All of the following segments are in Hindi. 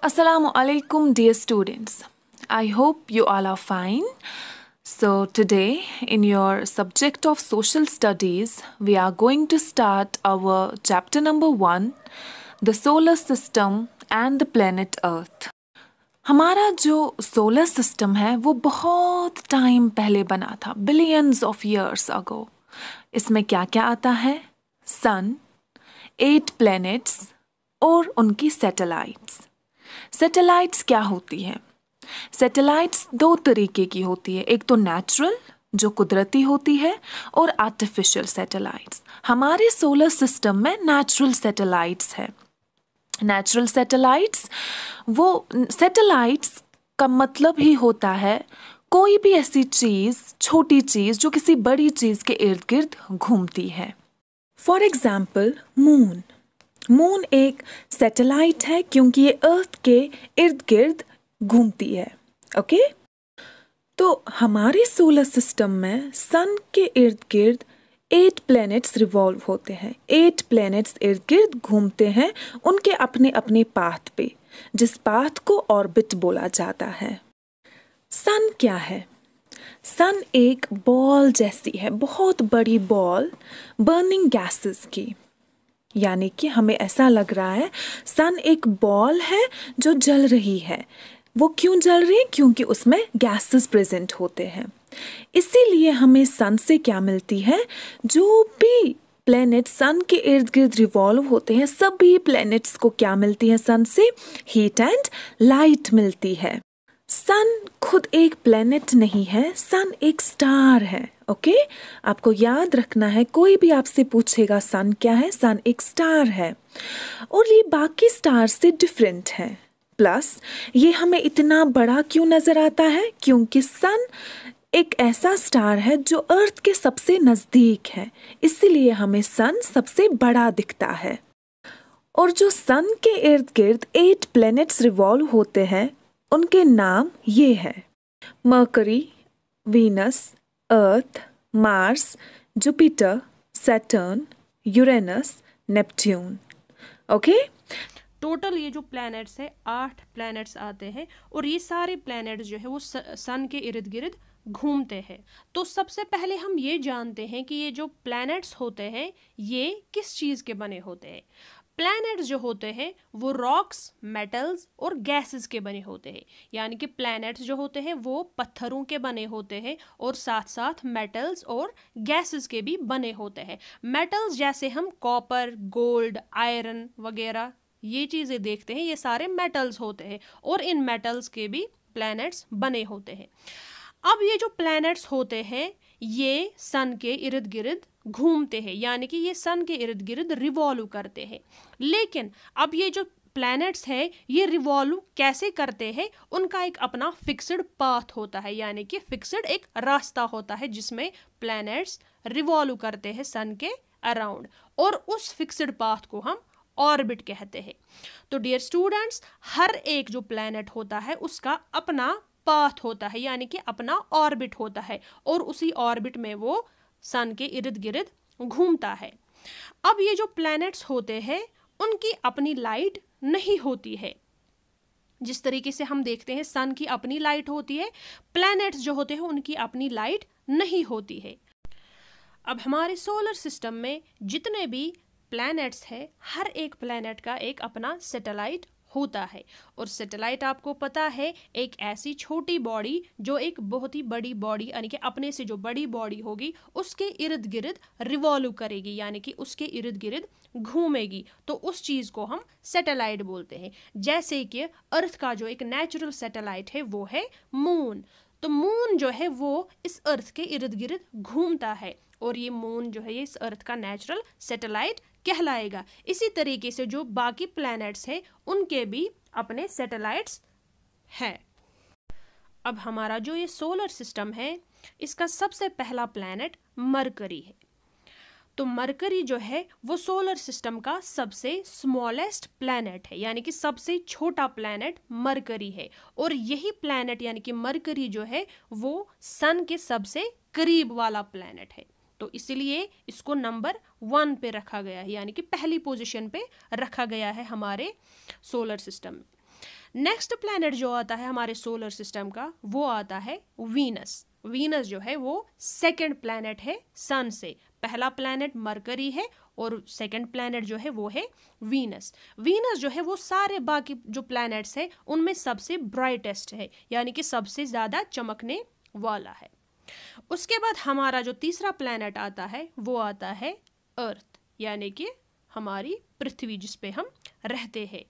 Assalamu alaikum, dear students. I hope you all are fine. So, today, in your subject of social studies, we are going to start our chapter number one the solar system and the planet Earth. हमारा जो सोलर सिस्टम है वो बहुत टाइम पहले बना था बिलियंस ऑफ ईयर्स अगो इसमें क्या क्या आता है सन एट प्लैनेट्स और उनकी सैटेलाइट्स सैटेलाइट्स क्या होती है सैटेलाइट्स दो तरीके की होती है एक तो नेचुरल जो कुदरती होती है और आर्टिफिशियल सैटेलाइट्स हमारे सोलर सिस्टम में नेचुरल सैटेलाइट्स है नेचुरल सैटेलाइट्स वो सैटेलाइट्स का मतलब ही होता है कोई भी ऐसी चीज़ छोटी चीज़ जो किसी बड़ी चीज़ के इर्द गिर्द घूमती है फॉर एग्जाम्पल मून मून एक सैटेलाइट है क्योंकि ये अर्थ के इर्द गिर्द घूमती है ओके तो हमारे सोलर सिस्टम में सन के इर्द गिर्द एट प्लैनेट्स रिवॉल्व होते हैं एट प्लैनेट्स इर्द गिर्द घूमते हैं उनके अपने अपने पाथ पे जिस पाथ को ऑर्बिट बोला जाता है सन क्या है सन एक बॉल जैसी है बहुत बड़ी बॉल बर्निंग गैसेस की यानी कि हमें ऐसा लग रहा है सन एक बॉल है जो जल रही है वो क्यों जल रही है क्योंकि उसमें गैसेस प्रेजेंट होते हैं इसीलिए हमें सन से क्या मिलती है जो भी प्लैनेट सन के इर्द गिर्द रिवॉल्व होते हैं सभी प्लैनेट्स को क्या मिलती है सन से हीट एंड लाइट मिलती है सन खुद एक प्लेनेट नहीं है सन एक स्टार है ओके आपको याद रखना है कोई भी आपसे पूछेगा सन क्या है सन एक स्टार है और ये बाकी स्टार से डिफरेंट है प्लस ये हमें इतना बड़ा क्यों नज़र आता है क्योंकि सन एक ऐसा स्टार है जो अर्थ के सबसे नज़दीक है इसलिए हमें सन सबसे बड़ा दिखता है और जो सन के इर्द गिर्द एट प्लैनेट्स रिवॉल्व होते हैं उनके नाम ये हैं Mercury Venus Earth Mars Jupiter Saturn Uranus Neptune okay total ये जो प्लैनेट्स है आठ प्लैनेट्स आते हैं और ये सारे प्लैनेट्स जो है वो सन के इर्द गिर्द घूमते हैं तो सबसे पहले हम ये जानते हैं कि ये जो प्लैनेट्स होते हैं ये किस चीज़ के बने होते हैं प्लैनेट्स जो होते हैं वो रॉक्स मेटल्स और गैसेस के बने होते हैं यानी कि प्लैनेट्स जो होते हैं वो पत्थरों के बने होते हैं और साथ साथ मेटल्स और गैसेस के भी बने होते हैं मेटल्स जैसे हम कॉपर गोल्ड आयरन वगैरह ये चीज़ें देखते हैं ये सारे मेटल्स होते हैं और इन मेटल्स के भी प्लैनेट्स बने होते हैं अब ये जो प्लैनेट्स होते हैं ये सन के इर्द गिर्द घूमते हैं यानी कि ये सन के इर्द गिर्द रिवॉल्व करते हैं लेकिन अब ये जो प्लैनेट्स है ये रिवॉल्व कैसे करते हैं उनका एक अपना फिक्सड पाथ होता है यानी कि फिक्सड एक रास्ता होता है जिसमें प्लैनेट्स रिवॉल्व करते हैं सन के अराउंड और उस फिक्सड पाथ को हम ऑर्बिट कहते हैं तो डियर स्टूडेंट्स हर एक जो प्लैनेट होता है उसका अपना पाथ होता है यानी कि अपना ऑर्बिट होता है और उसी ऑर्बिट में वो सन के इर्द गिर्द घूमता है अब ये जो प्लैनेट्स होते हैं उनकी अपनी लाइट नहीं होती है जिस तरीके से हम देखते हैं सन की अपनी लाइट होती है प्लैनेट्स जो होते हैं उनकी अपनी लाइट नहीं होती है अब हमारे सोलर सिस्टम में जितने भी प्लैनेट्स हैं हर एक प्लैनेट का एक अपना सैटेलाइट होता है और सैटेलाइट आपको पता है एक ऐसी छोटी बॉडी जो एक बहुत ही बड़ी बॉडी यानी कि अपने से जो बड़ी बॉडी होगी उसके इर्द गिर्द रिवॉल्व करेगी यानी कि उसके इर्द गिर्द घूमेगी तो उस चीज़ को हम सैटेलाइट बोलते हैं जैसे कि अर्थ का जो एक नेचुरल सैटेलाइट है वो है मून तो मून जो है वो इस अर्थ के इर्द गिर्द घूमता है और ये मून जो है ये इस अर्थ का नेचुरल सेटेलाइट कहलाएगा इसी तरीके से जो बाकी प्लैनेट्स हैं उनके भी अपने सेटेलाइट्स हैं अब हमारा जो ये सोलर सिस्टम है इसका सबसे पहला प्लैनेट मरकरी है तो मरकरी जो है वो सोलर सिस्टम का सबसे स्मॉलेस्ट प्लैनेट है यानी कि सबसे छोटा प्लैनेट मरकरी है और यही प्लैनेट यानी कि मरकरी जो है वो सन के सबसे करीब वाला प्लैनेट है तो इसलिए इसको नंबर वन पे रखा गया है यानी कि पहली पोजीशन पे रखा गया है हमारे सोलर सिस्टम में नेक्स्ट प्लैनेट जो आता है हमारे सोलर सिस्टम का वो आता है वीनस वीनस जो है वो सेकेंड प्लैनेट है सन से पहला प्लैनेट मरकरी है और सेकेंड प्लैनेट जो है वो है वीनस वीनस जो है वो सारे बाकी जो प्लैनेट्स है उनमें सबसे ब्राइटेस्ट है यानी कि सबसे ज़्यादा चमकने वाला है उसके बाद हमारा जो तीसरा प्लैनेट आता है वो आता है अर्थ यानी कि हमारी पृथ्वी जिस पे हम रहते हैं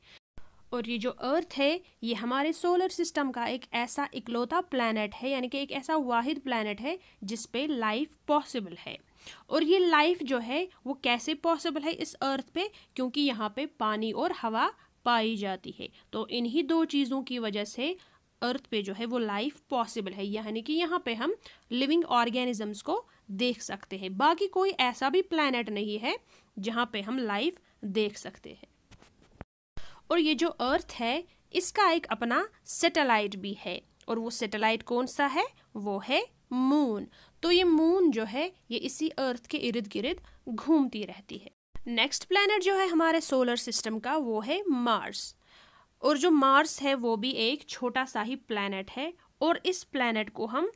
और ये जो अर्थ है ये हमारे सोलर सिस्टम का एक ऐसा इकलौता प्लानट है यानी कि एक ऐसा वाहिद प्लानट है जिस पे लाइफ पॉसिबल है और ये लाइफ जो है वो कैसे पॉसिबल है इस अर्थ पे क्योंकि यहाँ पे पानी और हवा पाई जाती है तो इन्हीं दो चीज़ों की वजह से अर्थ पे जो है वो लाइफ पॉसिबल है यानी कि यहाँ पे हम लिविंग ऑर्गेनिजम्स को देख सकते हैं बाकी कोई ऐसा भी प्लानट नहीं है जहाँ पे हम लाइफ देख सकते हैं और ये जो अर्थ है इसका एक अपना सैटेलाइट भी है और वो सैटेलाइट कौन सा है वो है मून तो ये मून जो है ये इसी अर्थ के इर्द गिर्द घूमती रहती है नेक्स्ट प्लैनेट जो है हमारे सोलर सिस्टम का वो है मार्स और जो मार्स है वो भी एक छोटा सा ही प्लैनेट है और इस प्लैनेट को हम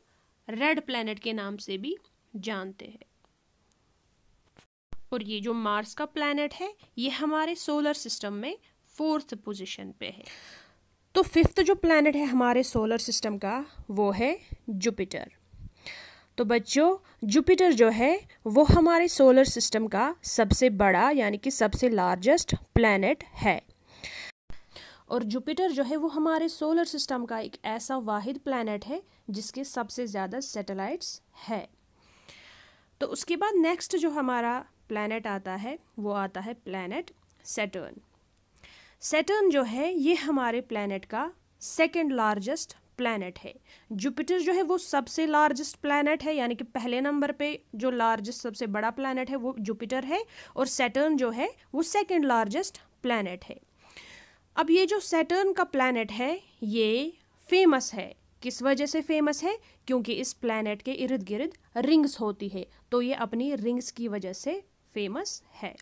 रेड प्लैनेट के नाम से भी जानते हैं और ये जो मार्स का प्लैनेट है ये हमारे सोलर सिस्टम में फोर्थ पोजीशन पे है तो फिफ्थ जो प्लानट है हमारे सोलर सिस्टम का वो है जुपिटर तो बच्चों जुपिटर जो है वो हमारे सोलर सिस्टम का सबसे बड़ा यानी कि सबसे लार्जेस्ट प्लानट है और जुपिटर जो है वो हमारे सोलर सिस्टम का एक ऐसा वाहिद प्लानट है जिसके सबसे ज़्यादा सैटेलाइट्स है तो उसके बाद नेक्स्ट जो हमारा प्लानट आता है वो आता है प्लानट सेटर्न सेटर्न जो है ये हमारे प्लानट का सेकेंड लार्जेस्ट प्लानट है जुपिटर जो है वो सबसे लार्जेस्ट प्लानट है यानी कि पहले नंबर पे जो लार्जेस्ट सबसे बड़ा प्लानट है वो जुपिटर है और सेटर्न जो है वो सेकेंड लार्जेस्ट प्लानट है अब ये जो सेटर्न का प्लानट है ये फेमस है किस वजह से फेमस है क्योंकि इस प्लानट के इर्द गिर्द रिंग्स होती है तो ये अपनी रिंग्स की वजह से फेमस है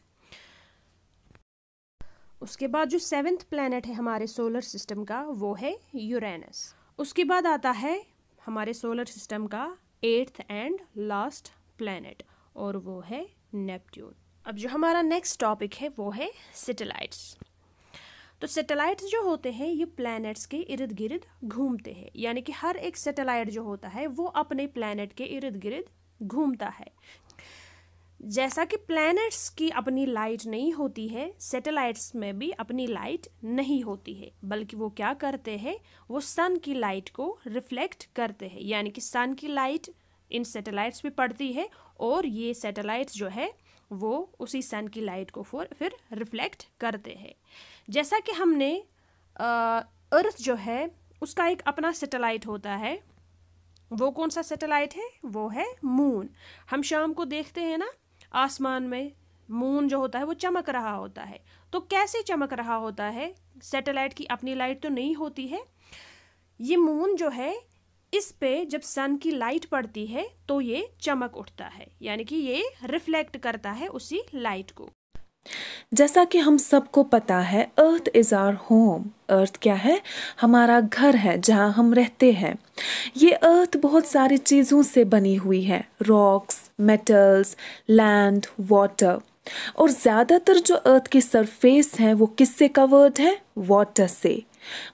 उसके बाद जो सेवेंथ प्लानट है हमारे सोलर सिस्टम का वो है यूरेनस उसके बाद आता है हमारे सोलर सिस्टम का एट्थ एंड लास्ट प्लानट और वो है नेपट्यून अब जो हमारा नेक्स्ट टॉपिक है वो है सेटेलाइट्स तो सेटेलाइट्स जो होते हैं ये प्लैनेट्स के इर्द गिर्द घूमते हैं यानी कि हर एक सेटेलाइट जो होता है वो अपने प्लैनेट के इर्द गिर्द घूमता है जैसा कि प्लैनेट्स की अपनी लाइट नहीं होती है सैटेलाइट्स में भी अपनी लाइट नहीं होती है बल्कि वो क्या करते हैं वो सन की लाइट को रिफ्लेक्ट करते हैं यानी कि सन की लाइट इन सैटेलाइट्स पे पड़ती है और ये सैटेलाइट्स जो है वो उसी सन की लाइट को फोर फिर रिफ्लेक्ट करते हैं जैसा कि हमने अर्थ जो है उसका एक अपना सेटेलाइट होता है वो कौन सा सेटेलाइट है वो है मून हम शाम को देखते हैं ना आसमान में मून जो होता है वो चमक रहा होता है तो कैसे चमक रहा होता है सैटेलाइट की अपनी लाइट तो नहीं होती है ये मून जो है इस पे जब सन की लाइट पड़ती है तो ये चमक उठता है यानी कि ये रिफ्लेक्ट करता है उसी लाइट को जैसा कि हम सबको पता है Earth is our home Earth क्या है हमारा घर है जहाँ हम रहते हैं ये अर्थ बहुत सारी चीज़ों से बनी हुई है रॉक्स मेटल्स लैंड वाटर और ज़्यादातर जो अर्थ की सरफेस है वो किससे कवर्ड है वाटर से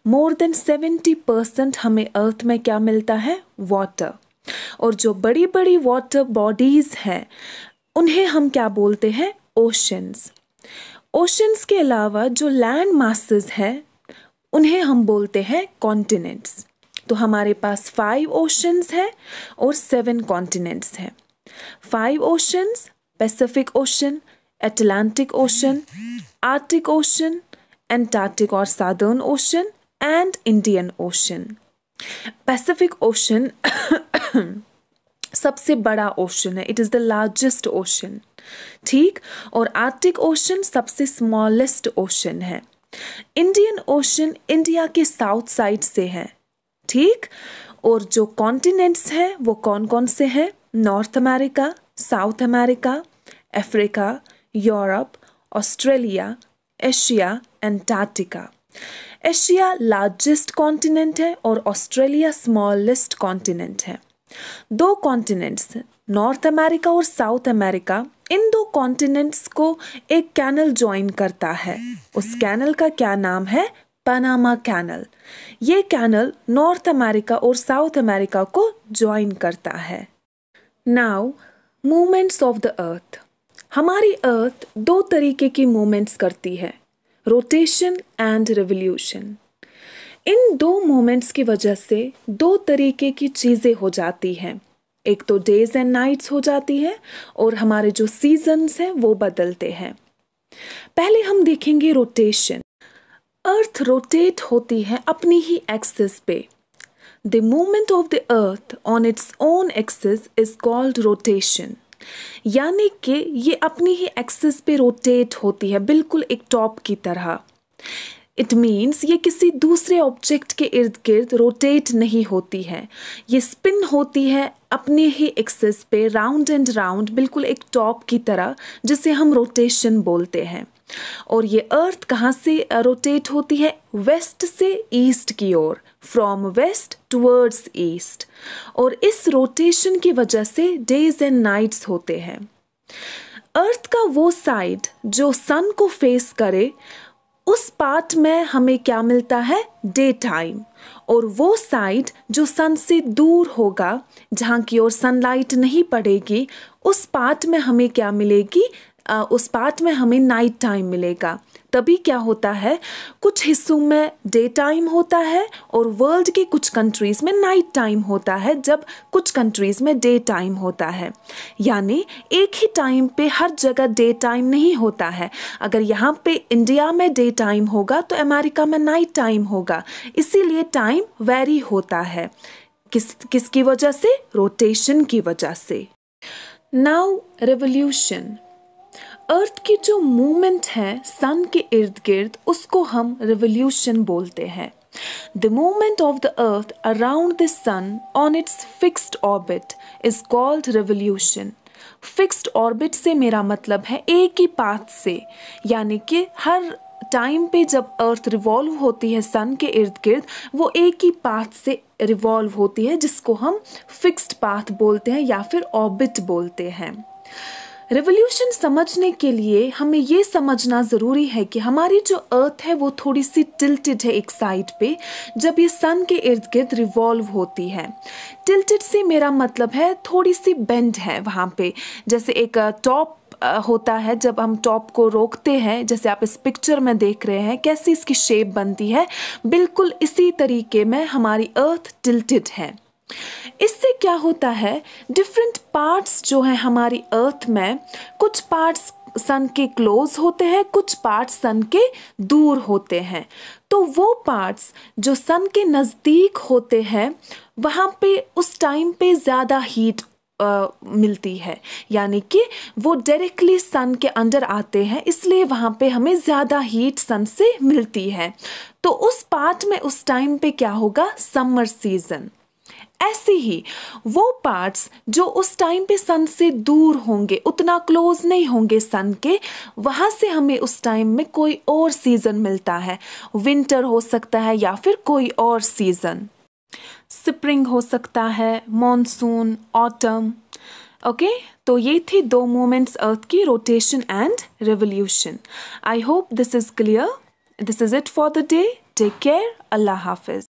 मोर देन सेवेंटी परसेंट हमें अर्थ में क्या मिलता है वाटर और जो बड़ी बड़ी वाटर बॉडीज़ हैं उन्हें हम क्या बोलते हैं ओशंस ओशंस के अलावा जो लैंड मासेस हैं उन्हें हम बोलते हैं कॉन्टिनेंट्स तो हमारे पास फाइव ओशंस हैं और सेवन कॉन्टिनेंट्स हैं five oceans Pacific Ocean Atlantic Ocean Arctic Ocean Antarctic और Southern Ocean and Indian Ocean Pacific Ocean सबसे बड़ा ओशन है it is the largest ocean ठीक और आर्टिक ओशन सबसे स्मॉलेस्ट ओशन है इंडियन ओशन इंडिया के साउथ साइड से है ठीक और जो कॉन्टिनेंट्स हैं वो कौन कौन से हैं North America South America Africa Europe Australia Asia Antarctica Asia largest continent है और ऑस्ट्रेलिया स्मॉलेस्ट कॉन्टिनेंट है दो कॉन्टिनेंट्स नॉर्थ अमेरिका और साउथ अमेरिका इन दो कॉन्टिनेंट्स को एक कैनल ज्वाइन करता है उस कैनल का क्या नाम है पनामा कैनल ये कैनल नॉर्थ अमेरिका और साउथ अमेरिका को ज्वाइन करता है now moments of the Earth हमारी अर्थ दो तरीके की मूवमेंट्स करती है रोटेशन एंड रिवोल्यूशन इन दो मोमेंट्स की वजह से दो तरीके की चीज़ें हो जाती हैं एक तो डेज एंड नाइट्स हो जाती है और हमारे जो सीजन्स हैं वो बदलते हैं पहले हम देखेंगे रोटेशन अर्थ रोटेट होती है अपनी ही एक्सिस पे the movement of the Earth on its own axis is called rotation यानी कि ये अपनी ही एक्सिस पे रोटेट होती है बिल्कुल एक टॉप की तरह इट मीन्स ये किसी दूसरे ऑब्जेक्ट के इर्द गिर्द रोटेट नहीं होती है ये स्पिन होती है अपने ही एक्सेस पे राउंड एंड राउंड बिल्कुल एक टॉप की तरह जिसे हम रोटेशन बोलते हैं और ये अर्थ कहाँ से रोटेट होती है वेस्ट से ईस्ट की ओर फ्रॉम वेस्ट टूवर्ड्स ईस्ट और इस रोटेशन की वजह से डेज एंड नाइट्स होते हैं अर्थ का वो साइड जो सन को फेस करे उस पार्ट में हमें क्या मिलता है डे टाइम और वो साइड जो सन से दूर होगा जहाँ की ओर सनलाइट नहीं पड़ेगी उस पार्ट में हमें क्या मिलेगी उस पार्ट में हमें नाइट टाइम मिलेगा तभी क्या होता है कुछ हिस्सों में डे टाइम होता है और वर्ल्ड के कुछ कंट्रीज़ में नाइट टाइम होता है जब कुछ कंट्रीज़ में डे टाइम होता है यानी एक ही टाइम पे हर जगह डे टाइम नहीं होता है अगर यहाँ पे इंडिया में डे टाइम होगा तो अमेरिका में नाइट टाइम होगा इसीलिए टाइम वेरी होता है किस किसकी वजह से रोटेशन की वजह से नाउ रेवोल्यूशन अर्थ की जो मूवमेंट है सन के इर्द गिर्द उसको हम रिवोल्यूशन बोलते हैं the movement of the Earth around the sun on its fixed orbit is called revolution fixed orbit से मेरा मतलब है एक ही पाथ से यानी कि हर टाइम पे जब अर्थ रिवॉल्व होती है सन के इर्द गिर्द वो एक ही पाथ से रिवॉल्व होती है जिसको हम फिक्स्ड पाथ बोलते हैं या फिर ऑर्बिट बोलते हैं रेवोल्यूशन समझने के लिए हमें ये समझना ज़रूरी है कि हमारी जो अर्थ है वो थोड़ी सी टिल्टेड है एक साइड पे जब ये सन के इर्द गिर्द रिवॉल्व होती है टिल्टेड से मेरा मतलब है थोड़ी सी बेंड है वहाँ पे जैसे एक टॉप होता है जब हम टॉप को रोकते हैं जैसे आप इस पिक्चर में देख रहे हैं कैसी इसकी शेप बनती है बिल्कुल इसी तरीके में हमारी अर्थ टिल्टेड है इससे क्या होता है डिफरेंट पार्ट्स जो हैं हमारी अर्थ में कुछ पार्ट्स सन के क्लोज होते हैं कुछ पार्ट्स सन के दूर होते हैं तो वो पार्ट्स जो सन के नज़दीक होते हैं वहाँ पे उस टाइम पे ज़्यादा हीट आ, मिलती है यानी कि वो डायरेक्टली सन के अंडर आते हैं इसलिए वहाँ पे हमें ज़्यादा हीट सन से मिलती है तो उस पार्ट में उस टाइम पे क्या होगा समर सीज़न ऐसे ही वो पार्ट्स जो उस टाइम पे सन से दूर होंगे उतना क्लोज नहीं होंगे सन के वहाँ से हमें उस टाइम में कोई और सीज़न मिलता है विंटर हो सकता है या फिर कोई और सीज़न स्प्रिंग हो सकता है मॉनसून ऑटम ओके तो ये थी दो मोमेंट्स अर्थ की rotation and revolution I hope this is clear this is it for the day take care अल्लाह हाफिज़